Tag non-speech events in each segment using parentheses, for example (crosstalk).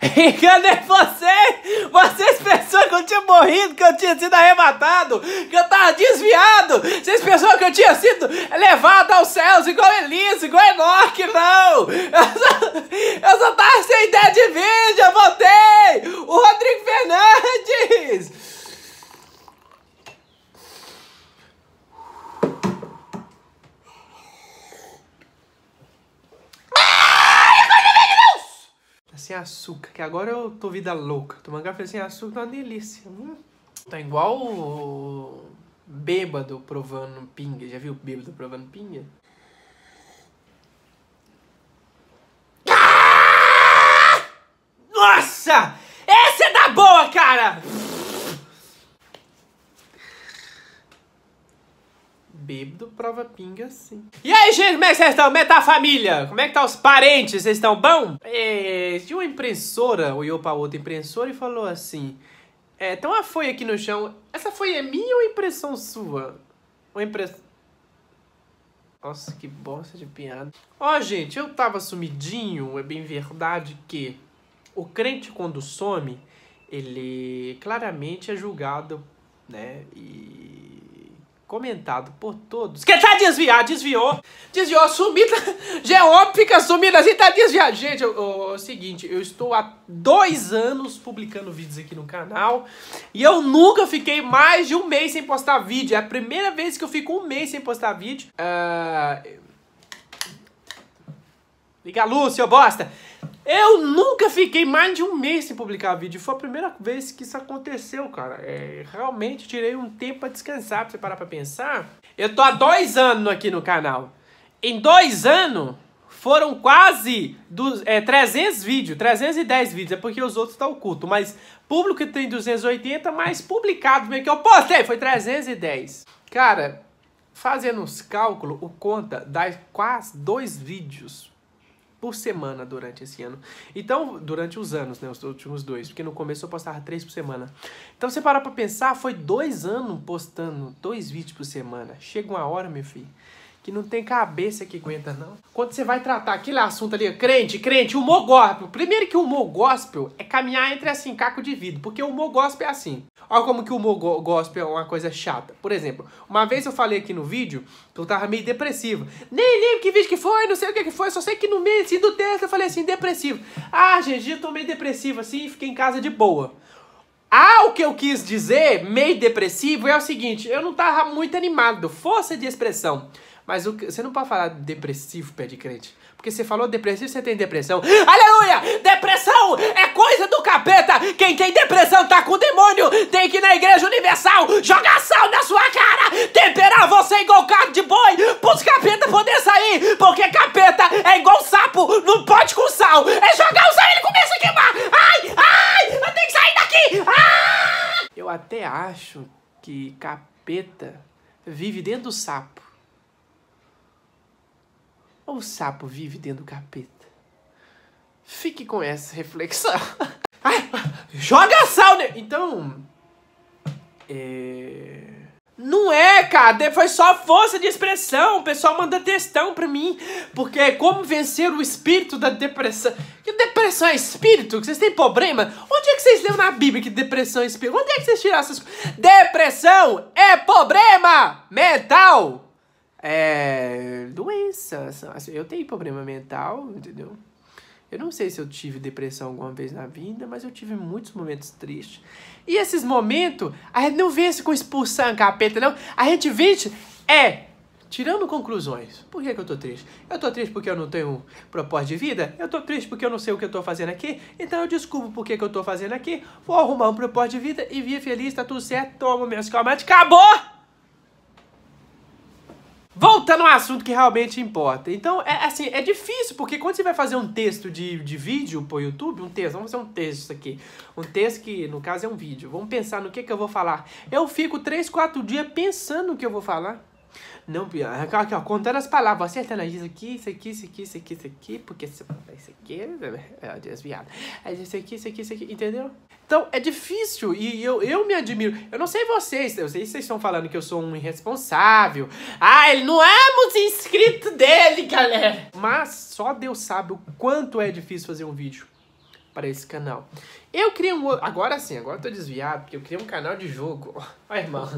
E cadê vocês? Vocês pensaram que eu tinha morrido, que eu tinha sido arrebatado, que eu tava desviado? Vocês pensaram que eu tinha sido levado aos céus igual Elise, igual Enoch? Não! Eu só, eu só tava sem ideia de vídeo, eu voltei! O Rodrigo Fernandes! açúcar, que agora eu tô vida louca. Tomar café sem açúcar tá uma delícia. Hum. Tá igual o bêbado provando pinga. Já viu bêbado provando pinga? Ah! Nossa! Essa é da boa, cara! bêbado prova pinga sim. E aí, gente, como é que vocês estão? Como é que tá a família? Como é que tá os parentes? Vocês estão bom? É, tinha uma impressora, olhou pra outra impressora e falou assim... É, tem uma folha aqui no chão. Essa folha é minha ou é impressão sua? Uma impressão... Nossa, que bosta de piada. Ó, oh, gente, eu tava sumidinho, é bem verdade que o crente quando some, ele claramente é julgado, né? E comentado por todos. Que tá desviado, desviou, desviou, sumida. Geop fica sumida assim, tá desviado. Gente, é o seguinte, eu estou há dois anos publicando vídeos aqui no canal e eu nunca fiquei mais de um mês sem postar vídeo. É a primeira vez que eu fico um mês sem postar vídeo. Uh... Liga a luz, seu bosta! Eu nunca fiquei mais de um mês sem publicar vídeo. Foi a primeira vez que isso aconteceu, cara. É, realmente tirei um tempo pra descansar, pra você parar pra pensar. Eu tô há dois anos aqui no canal. Em dois anos, foram quase dos, é, 300 vídeos, 310 vídeos, é porque os outros estão tá oculto, mas público tem 280, mas publicado meio que eu postei, foi 310. Cara, fazendo os cálculos, o conta dá quase dois vídeos por semana durante esse ano. Então, durante os anos, né? Os últimos dois, porque no começo eu postava três por semana. Então, você parar pra pensar, foi dois anos postando dois vídeos por semana. Chega uma hora, meu filho, que não tem cabeça que aguenta, não. Quando você vai tratar aquele assunto ali, crente, crente, humor gospel. Primeiro que o humor gospel é caminhar entre, assim, caco de vidro. Porque o humor gospel é assim. Olha como que o humor gospel é uma coisa chata. Por exemplo, uma vez eu falei aqui no vídeo que eu tava meio depressivo. Nem lembro que vídeo que foi, não sei o que que foi. Só sei que no meio, assim, do texto eu falei assim, depressivo. Ah, gente, eu tô meio depressivo, assim, e fiquei em casa de boa. Ah, o que eu quis dizer, meio depressivo, é o seguinte, eu não tava muito animado, força de expressão. Mas o, você não pode falar depressivo, pé de crente. Porque você falou depressivo, você tem depressão. Aleluia! Depressão é coisa do capeta! Quem tem depressão tá com o demônio! Tem que ir na igreja universal jogar sal na sua cara! Temperar você igual carne de boi! Pros capeta poder sair! Porque capeta é igual sapo! Não pode com sal! É jogar o sal e ele começa a queimar! Ai! Ai! Eu tenho que sair daqui! Ah! Eu até acho que capeta vive dentro do sapo. O sapo vive dentro do capeta. Fique com essa reflexão. (laughs) Ai, joga sal, né? Então. É... Não é, cara. É, foi só força de expressão. O pessoal manda textão pra mim. Porque é como vencer o espírito da depressão. Que depressão é espírito? Que Vocês têm problema? Onde é que vocês leu na Bíblia que depressão é espírito? Onde é que vocês tiraram essas coisas? Depressão é problema mental! É, doença, assim, Eu tenho problema mental, entendeu? Eu não sei se eu tive depressão alguma vez na vida, mas eu tive muitos momentos tristes. E esses momentos, a gente não vence com expulsão, capeta, não. A gente vence é tirando conclusões. Por que, que eu tô triste? Eu tô triste porque eu não tenho um propósito de vida? Eu tô triste porque eu não sei o que eu tô fazendo aqui? Então eu desculpo por que, que eu tô fazendo aqui, vou arrumar um propósito de vida e via feliz, tá tudo certo, tomo meus calmantes, acabou! Voltando ao assunto que realmente importa. Então, é assim, é difícil, porque quando você vai fazer um texto de, de vídeo pro YouTube, um texto, vamos fazer um texto aqui. Um texto que, no caso, é um vídeo. Vamos pensar no que, que eu vou falar. Eu fico 3, 4 dias pensando no que eu vou falar. Não, pior. É aqui, ó, contando as palavras, acertando diz aqui, isso aqui, isso aqui, isso aqui, isso aqui, porque isso aqui (laughs) é desviado. É isso aqui, isso aqui, isso aqui, entendeu? Então, é difícil e eu, eu me admiro. Eu não sei vocês, eu sei que vocês estão falando que eu sou um irresponsável. Ah, ele não é muito inscrito dele, galera! Mas só Deus sabe o quanto é difícil fazer um vídeo para esse canal. Eu criei um... Agora sim, agora eu tô desviado, porque eu criei um canal de jogo. (laughs) Ó, irmão...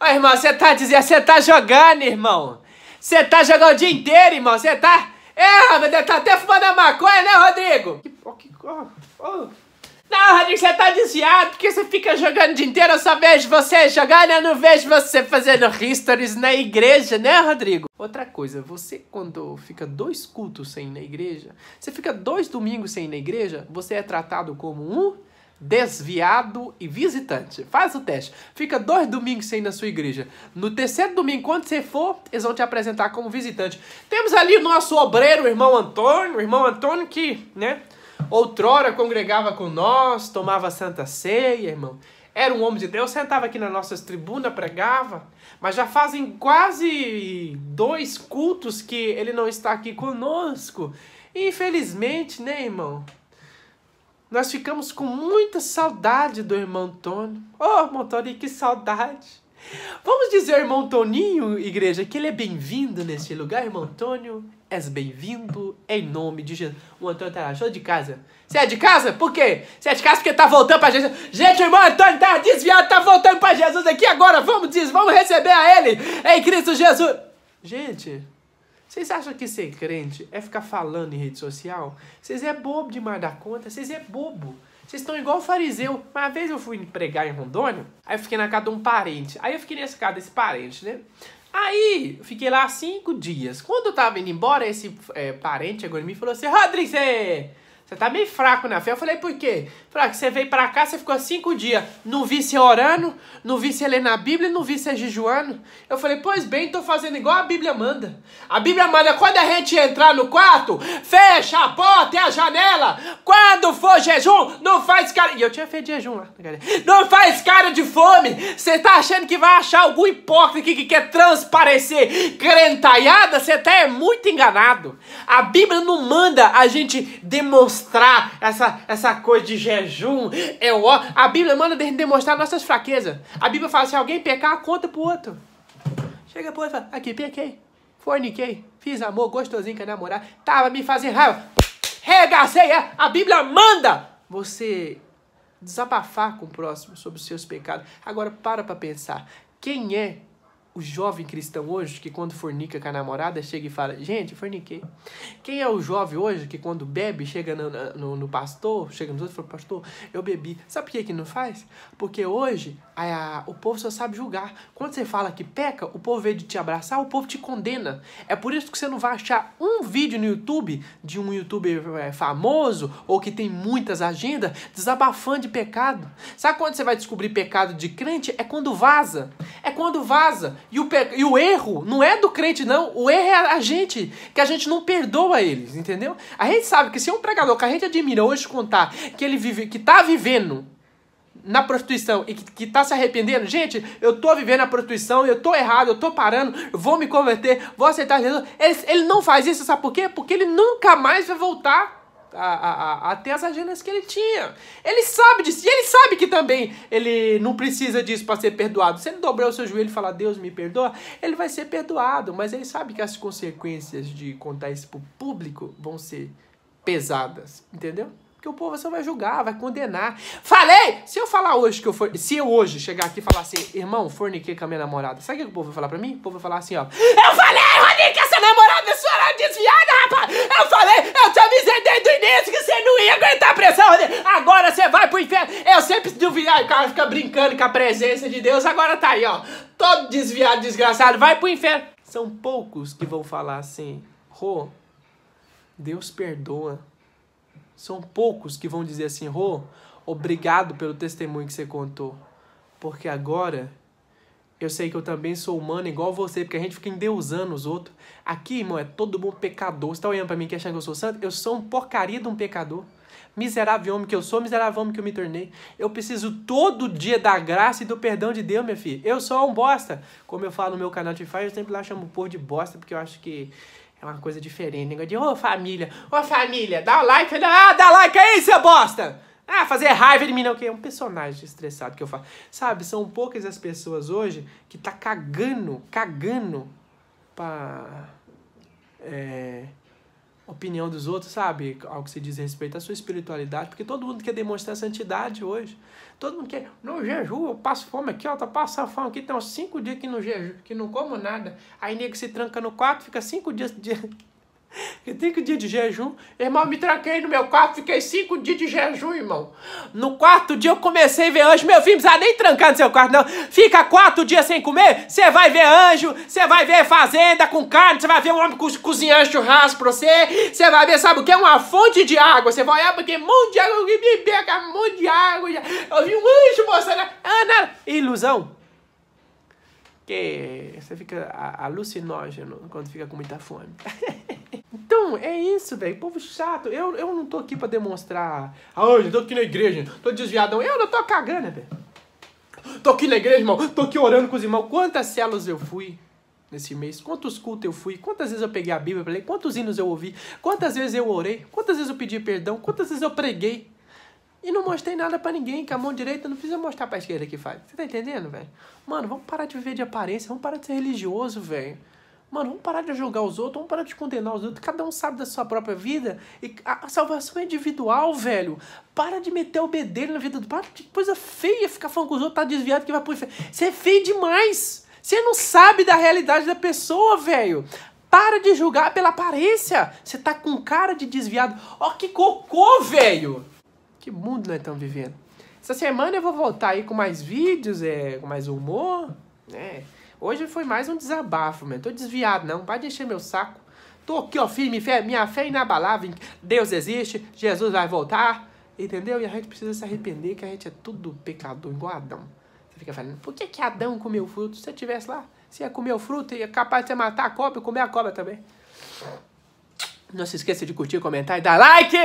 Ô, irmão, você tá dizendo, você tá jogando, irmão. Você tá jogando o dia inteiro, irmão. Você tá. É, você tá até fumando a maconha, né, Rodrigo? Que que Não, Rodrigo, você tá desviado, porque você fica jogando o dia inteiro, eu só vejo você jogando, eu não vejo você fazendo histories na igreja, né, Rodrigo? Outra coisa, você quando fica dois cultos sem ir na igreja, você fica dois domingos sem ir na igreja, você é tratado como um desviado e visitante. Faz o teste. Fica dois domingos sem ir na sua igreja. No terceiro domingo, quando você for, eles vão te apresentar como visitante. Temos ali o nosso obreiro, o irmão Antônio, o irmão Antônio que, né, outrora congregava com nós, tomava santa ceia, irmão. Era um homem de Deus, sentava aqui nas nossas tribunas, pregava, mas já fazem quase dois cultos que ele não está aqui conosco. Infelizmente, né, irmão? Nós ficamos com muita saudade do irmão Antônio. Oh, irmão Antônio, que saudade! Vamos dizer, irmão Toninho, igreja, que ele é bem-vindo neste lugar, irmão Antônio. És bem-vindo em nome de Jesus. O Antônio tá lá, show de casa. Você é de casa? Por quê? Você é de casa porque tá voltando pra Jesus. Gente, o irmão Antônio tá desviado, tá voltando pra Jesus aqui agora. Vamos diz, vamos receber a ele em Cristo Jesus. Gente, vocês acham que ser crente é ficar falando em rede social? Vocês é bobo demais da conta, vocês é bobo. Vocês estão igual fariseu. Uma vez eu fui pregar em Rondônia, aí eu fiquei na casa de um parente. Aí eu fiquei nessa casa desse parente, né? Aí, fiquei lá cinco dias. Quando eu tava indo embora, esse é, parente agora me falou assim: Rodrigo, você você tá meio fraco na né, fé. Eu falei, por quê? Fraco, ah, você veio pra cá, você ficou cinco dias. Não vi você orando, não vi você lendo a Bíblia, não vi você jejuando. Eu falei, pois bem, tô fazendo igual a Bíblia manda. A Bíblia manda, quando a gente entrar no quarto, fecha a porta e a janela. Quando for jejum, não faz cara... E eu tinha feito jejum lá. Tá não faz cara de fome. Você tá achando que vai achar algum hipócrita que quer transparecer crentaiada? Você até é muito enganado. A Bíblia não manda a gente demonstrar demonstrar essa, essa coisa de jejum. É o... A Bíblia manda demonstrar nossas fraquezas. A Bíblia fala: se alguém pecar, conta pro outro. Chega pro outro e fala: aqui, pequei, forniquei, fiz amor gostosinho com a namorada, tava me fazendo raiva, regacei. É. A Bíblia manda você desabafar com o próximo sobre os seus pecados. Agora para para pensar. Quem é o jovem cristão hoje que quando fornica com a namorada chega e fala, gente, forniquei. Quem é o jovem hoje que quando bebe chega no, no, no pastor, chega nos outros e fala, pastor, eu bebi. Sabe por que, que não faz? Porque hoje a, o povo só sabe julgar. Quando você fala que peca, o povo veio de te abraçar, o povo te condena. É por isso que você não vai achar um vídeo no YouTube de um youtuber é, famoso ou que tem muitas agendas desabafando de pecado. Sabe quando você vai descobrir pecado de crente? É quando vaza. É quando vaza. E o, pe... e o erro não é do crente, não. O erro é a gente, que a gente não perdoa eles, entendeu? A gente sabe que se um pregador que a gente admira hoje contar que ele vive, que tá vivendo na prostituição e que, que tá se arrependendo, gente, eu tô vivendo a prostituição, eu tô errado, eu tô parando, vou me converter, vou aceitar Jesus. Ele, ele não faz isso, sabe por quê? Porque ele nunca mais vai voltar a, a, a, ter as agendas que ele tinha. Ele sabe disso. E ele sabe que também ele não precisa disso para ser perdoado. Se ele dobrar o seu joelho e falar, Deus me perdoa, ele vai ser perdoado. Mas ele sabe que as consequências de contar isso para o público vão ser pesadas. Entendeu? Porque o povo você vai julgar, vai condenar. Falei! Se eu falar hoje que eu for... Se eu hoje chegar aqui e falar assim, irmão, forniquei com a minha namorada, sabe o que o povo vai falar pra mim? O povo vai falar assim, ó. Eu falei, Rodrigo, que essa namorada é sua era é desviada, rapaz! Eu falei, eu te avisei desde o início que você não ia aguentar a pressão, Rodrigo! Agora você vai pro inferno! Eu sempre duvidar, o cara fica brincando com a presença de Deus, agora tá aí, ó. Todo desviado, desgraçado, vai pro inferno! São poucos que vão falar assim, Rô, Deus perdoa são poucos que vão dizer assim, Rô, obrigado pelo testemunho que você contou. Porque agora eu sei que eu também sou humano igual você, porque a gente fica endeusando os outros. Aqui, irmão, é todo mundo pecador. Você tá olhando pra mim que achando que eu sou santo? Eu sou um porcaria de um pecador. Miserável homem que eu sou, miserável homem que eu me tornei. Eu preciso todo dia da graça e do perdão de Deus, minha filha. Eu sou um bosta. Como eu falo no meu canal de faz, eu sempre lá chamo o povo de bosta, porque eu acho que é uma coisa diferente. Negócio de, ô oh, família, ô oh, família, dá like, ah, dá like aí, seu bosta! Ah, fazer raiva de mim não, que é um personagem estressado que eu faço. Sabe, são poucas as pessoas hoje que tá cagando, cagando pra. É, opinião dos outros, sabe? Ao que se diz respeito à sua espiritualidade, porque todo mundo quer demonstrar santidade hoje. Todo mundo quer, não jejum, eu passo fome aqui, ó, tá passando fome aqui, tem uns cinco dias que não jejum, que não como nada. Aí nego se tranca no quarto, fica cinco dias de, que (laughs) tem que dia de jejum. Irmão, me tranquei no meu quarto, fiquei cinco dias de jejum, irmão. No quarto dia eu comecei a ver anjo. Meu filho, não precisa nem trancar no seu quarto, não. Fica quatro dias sem comer, você vai ver anjo, você vai ver fazenda com carne, você vai ver um homem co cozinhando churrasco pra você, você vai ver, sabe o que? Uma fonte de água. Você vai olhar ah, porque monte de água, alguém me pega um monte de água. Eu vi um anjo mostrando. Né? Ah, Ana, ilusão. Que você fica alucinógeno quando fica com muita fome. (laughs) Então, é isso, velho. Povo chato. Eu, eu não tô aqui pra demonstrar. Ah, hoje tô aqui na igreja, tô desviadão. Eu não tô cagando, velho. Tô aqui na igreja, irmão. Tô aqui orando com os irmãos. Quantas celas eu fui? nesse mês, quantos cultos eu fui, quantas vezes eu peguei a Bíblia ler, quantos hinos eu ouvi, quantas vezes eu orei, quantas vezes eu pedi perdão, quantas vezes eu preguei. E não mostrei nada para ninguém, com a mão direita não precisa mostrar pra esquerda que faz. Você tá entendendo, velho? Mano, vamos parar de viver de aparência, vamos parar de ser religioso, velho. Mano, vamos parar de julgar os outros, vamos parar de condenar os outros. Cada um sabe da sua própria vida. E a salvação é individual, velho. Para de meter o bedelho na vida do. Para de coisa feia ficar falando com os outros tá desviado que vai pro inferno. Você é feio demais. Você não sabe da realidade da pessoa, velho. Para de julgar pela aparência. Você tá com cara de desviado. Ó, oh, que cocô, velho. Que mundo nós estamos vivendo. Essa semana eu vou voltar aí com mais vídeos, é, com mais humor, né? Hoje foi mais um desabafo, mano. Tô desviado, não. Pode encher meu saco. Tô aqui, ó, firme, fé, minha fé é inabalável. Deus existe, Jesus vai voltar. Entendeu? E a gente precisa se arrepender que a gente é tudo pecador, igual Adão. Você fica falando, por que, que Adão comeu fruto? Se você estivesse lá, você ia comer o fruto ia capaz de você matar a cobra e comer a cobra também. Não se esqueça de curtir, comentar e dar like!